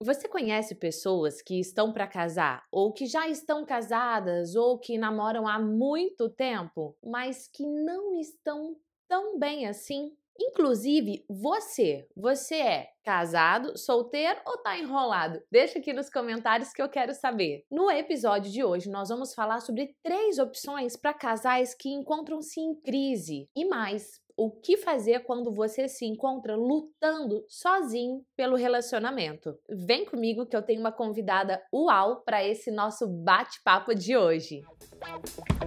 Você conhece pessoas que estão para casar, ou que já estão casadas, ou que namoram há muito tempo, mas que não estão tão bem assim? Inclusive, você, você é casado, solteiro ou tá enrolado? Deixa aqui nos comentários que eu quero saber. No episódio de hoje, nós vamos falar sobre três opções para casais que encontram-se em crise e mais o que fazer quando você se encontra lutando sozinho pelo relacionamento. Vem comigo que eu tenho uma convidada uau para esse nosso bate-papo de hoje. Música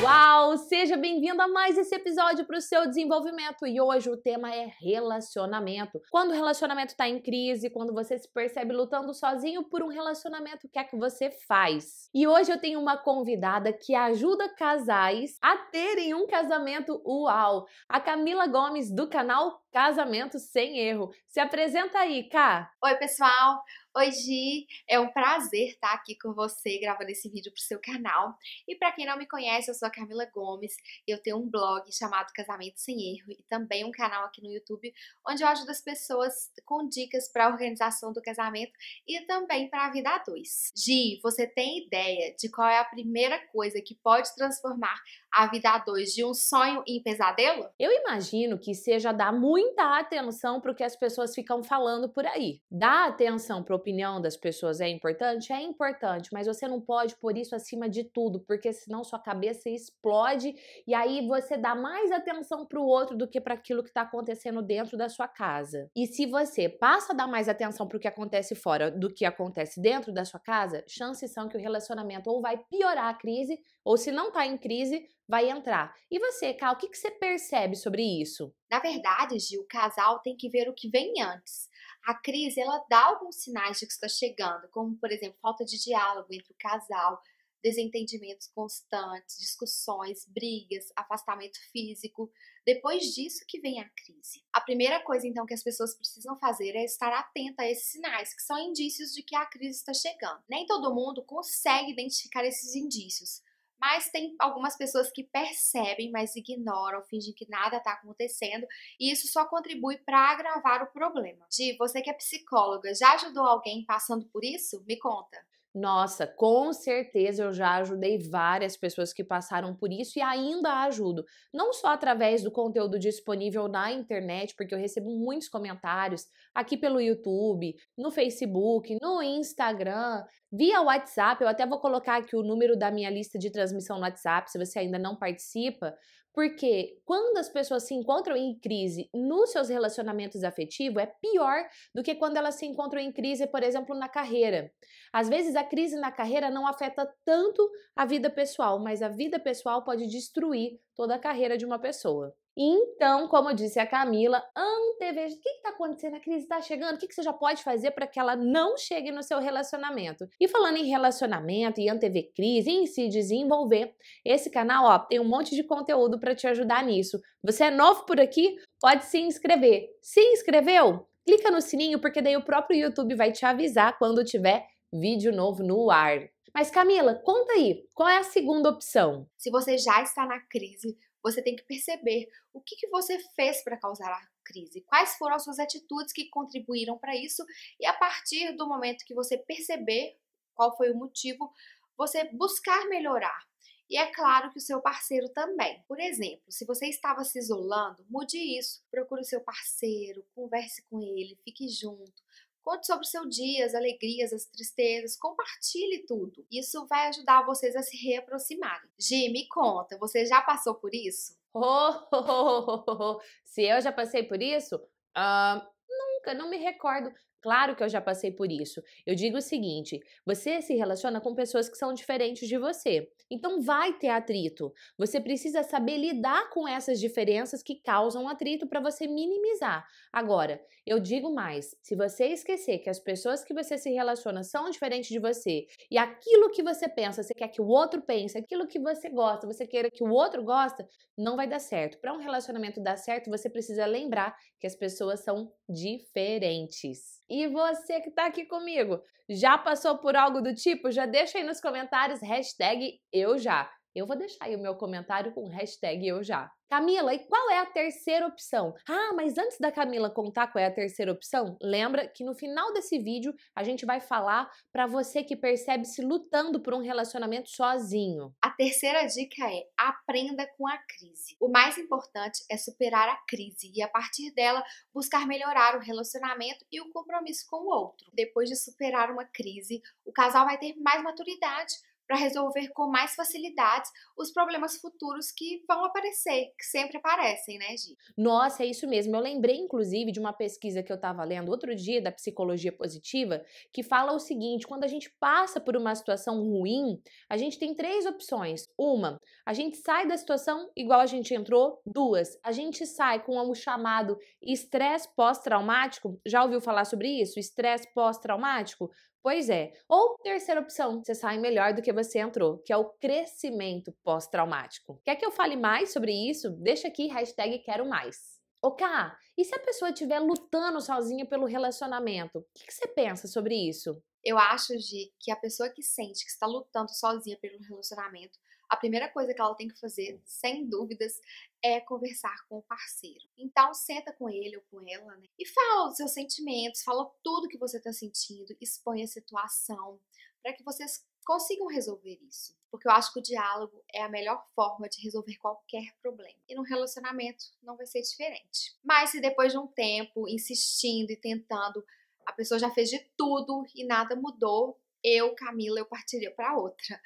Uau! Seja bem-vindo a mais esse episódio para o seu desenvolvimento. E hoje o tema é relacionamento. Quando o relacionamento está em crise, quando você se percebe lutando sozinho por um relacionamento, o que é que você faz? E hoje eu tenho uma convidada que ajuda casais a terem um casamento uau! A Camila Gomes, do canal Casamento Sem Erro. Se apresenta aí, Cá! Oi, pessoal! Oi, Gi! É um prazer estar aqui com você gravando esse vídeo pro seu canal. E para quem não me conhece, eu sou a Camila Gomes. Eu tenho um blog chamado Casamento Sem Erro e também um canal aqui no YouTube onde eu ajudo as pessoas com dicas para organização do casamento e também para a vida a dois. Gi, você tem ideia de qual é a primeira coisa que pode transformar a vida a dois de um sonho em pesadelo? Eu imagino que seja dar muita atenção para o que as pessoas ficam falando por aí. Dar atenção para opinião das pessoas é importante? É importante, mas você não pode pôr isso acima de tudo, porque senão sua cabeça explode e aí você dá mais atenção para o outro do que para aquilo que está acontecendo dentro da sua casa. E se você passa a dar mais atenção para o que acontece fora do que acontece dentro da sua casa, chances são que o relacionamento ou vai piorar a crise, ou se não está em crise, vai entrar. E você, Cal, o que, que você percebe sobre isso? Na verdade, Gil, o casal tem que ver o que vem antes a crise ela dá alguns sinais de que está chegando, como por exemplo falta de diálogo entre o casal, desentendimentos constantes, discussões, brigas, afastamento físico. Depois disso que vem a crise. A primeira coisa então que as pessoas precisam fazer é estar atenta a esses sinais, que são indícios de que a crise está chegando. Nem todo mundo consegue identificar esses indícios, mas tem algumas pessoas que percebem, mas ignoram, fingem que nada está acontecendo, e isso só contribui para agravar o problema. Di, você que é psicóloga, já ajudou alguém passando por isso? Me conta nossa, com certeza eu já ajudei várias pessoas que passaram por isso e ainda ajudo. Não só através do conteúdo disponível na internet, porque eu recebo muitos comentários aqui pelo YouTube, no Facebook, no Instagram, via WhatsApp. Eu até vou colocar aqui o número da minha lista de transmissão no WhatsApp, se você ainda não participa, porque quando as pessoas se encontram em crise nos seus relacionamentos afetivos, é pior do que quando elas se encontram em crise, por exemplo, na carreira. Às vezes a crise na carreira não afeta tanto a vida pessoal, mas a vida pessoal pode destruir toda a carreira de uma pessoa. Então, como disse a Camila, anteveja o que está acontecendo, a crise está chegando, o que, que você já pode fazer para que ela não chegue no seu relacionamento. E falando em relacionamento e antever crise, em se desenvolver, esse canal ó, tem um monte de conteúdo para te ajudar nisso. Você é novo por aqui? Pode se inscrever. Se inscreveu? Clica no sininho porque daí o próprio YouTube vai te avisar quando tiver vídeo novo no ar. Mas Camila, conta aí, qual é a segunda opção? Se você já está na crise, você tem que perceber o que, que você fez para causar a crise, quais foram as suas atitudes que contribuíram para isso, e a partir do momento que você perceber qual foi o motivo, você buscar melhorar. E é claro que o seu parceiro também. Por exemplo, se você estava se isolando, mude isso. Procure o seu parceiro, converse com ele, fique junto, Conte sobre o seu dia, as alegrias, as tristezas, compartilhe tudo. Isso vai ajudar vocês a se reaproximarem. Gi, me conta, você já passou por isso? Oh, oh, oh, oh Se eu já passei por isso, uh, nunca, não me recordo. Claro que eu já passei por isso. Eu digo o seguinte: você se relaciona com pessoas que são diferentes de você. Então vai ter atrito. Você precisa saber lidar com essas diferenças que causam atrito para você minimizar. Agora, eu digo mais: se você esquecer que as pessoas que você se relaciona são diferentes de você e aquilo que você pensa, você quer que o outro pense, aquilo que você gosta, você queira que o outro gosta, não vai dar certo. Para um relacionamento dar certo, você precisa lembrar que as pessoas são diferentes. E você que está aqui comigo, já passou por algo do tipo? Já deixa aí nos comentários hashtag eu já. Eu vou deixar aí o meu comentário com hashtag eu já. Camila, e qual é a terceira opção? Ah, mas antes da Camila contar qual é a terceira opção, lembra que no final desse vídeo a gente vai falar para você que percebe se lutando por um relacionamento sozinho. A terceira dica é: aprenda com a crise. O mais importante é superar a crise e a partir dela buscar melhorar o relacionamento e o compromisso com o outro. Depois de superar uma crise, o casal vai ter mais maturidade para resolver com mais facilidades os problemas futuros que vão aparecer, que sempre aparecem, né, Gi? Nossa, é isso mesmo. Eu lembrei, inclusive, de uma pesquisa que eu estava lendo outro dia da psicologia positiva, que fala o seguinte: quando a gente passa por uma situação ruim, a gente tem três opções. Uma, a gente sai da situação igual a gente entrou. Duas, a gente sai com o chamado estresse pós-traumático. Já ouviu falar sobre isso? Estresse pós-traumático? Pois é. Ou terceira opção, você sai melhor do que você entrou, que é o crescimento pós-traumático. Quer que eu fale mais sobre isso? Deixa aqui hashtag quero mais. Ok, e se a pessoa estiver lutando sozinha pelo relacionamento, o que, que você pensa sobre isso? Eu acho, Gi, que a pessoa que sente que está lutando sozinha pelo relacionamento a primeira coisa que ela tem que fazer, sem dúvidas, é conversar com o parceiro. Então, senta com ele ou com ela né, e fala os seus sentimentos, fala tudo que você está sentindo, expõe a situação, para que vocês consigam resolver isso. Porque eu acho que o diálogo é a melhor forma de resolver qualquer problema. E no relacionamento não vai ser diferente. Mas se depois de um tempo insistindo e tentando, a pessoa já fez de tudo e nada mudou, eu, Camila, eu partiria para outra.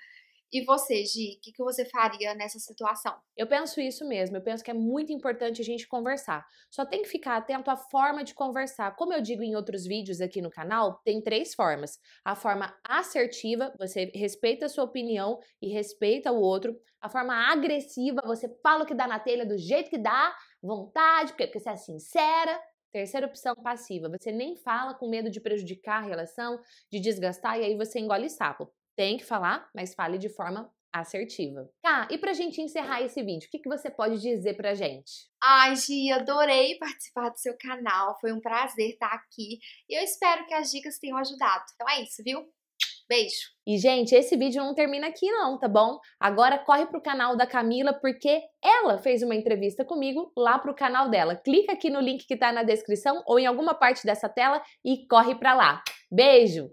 E você, Gi, o que, que, você faria nessa situação? Eu penso isso mesmo. Eu penso que é muito importante a gente conversar. Só tem que ficar atento à forma de conversar. Como eu digo em outros vídeos aqui no canal, tem três formas: a forma assertiva, você respeita a sua opinião e respeita o outro. A forma agressiva, você fala o que dá na telha do jeito que dá, vontade, porque você é sincera. Terceira opção passiva, você nem fala com medo de prejudicar a relação, de desgastar e aí você engole sapo. Tem que falar, mas fale de forma assertiva. Tá, e pra gente encerrar esse vídeo, o que, que você pode dizer pra gente? Ai, Gi, adorei participar do seu canal, foi um prazer estar aqui e eu espero que as dicas tenham ajudado. Então é isso, viu? Beijo! E, gente, esse vídeo não termina aqui não, tá bom? Agora corre pro canal da Camila, porque ela fez uma entrevista comigo lá pro canal dela. Clica aqui no link que tá na descrição ou em alguma parte dessa tela e corre pra lá. Beijo!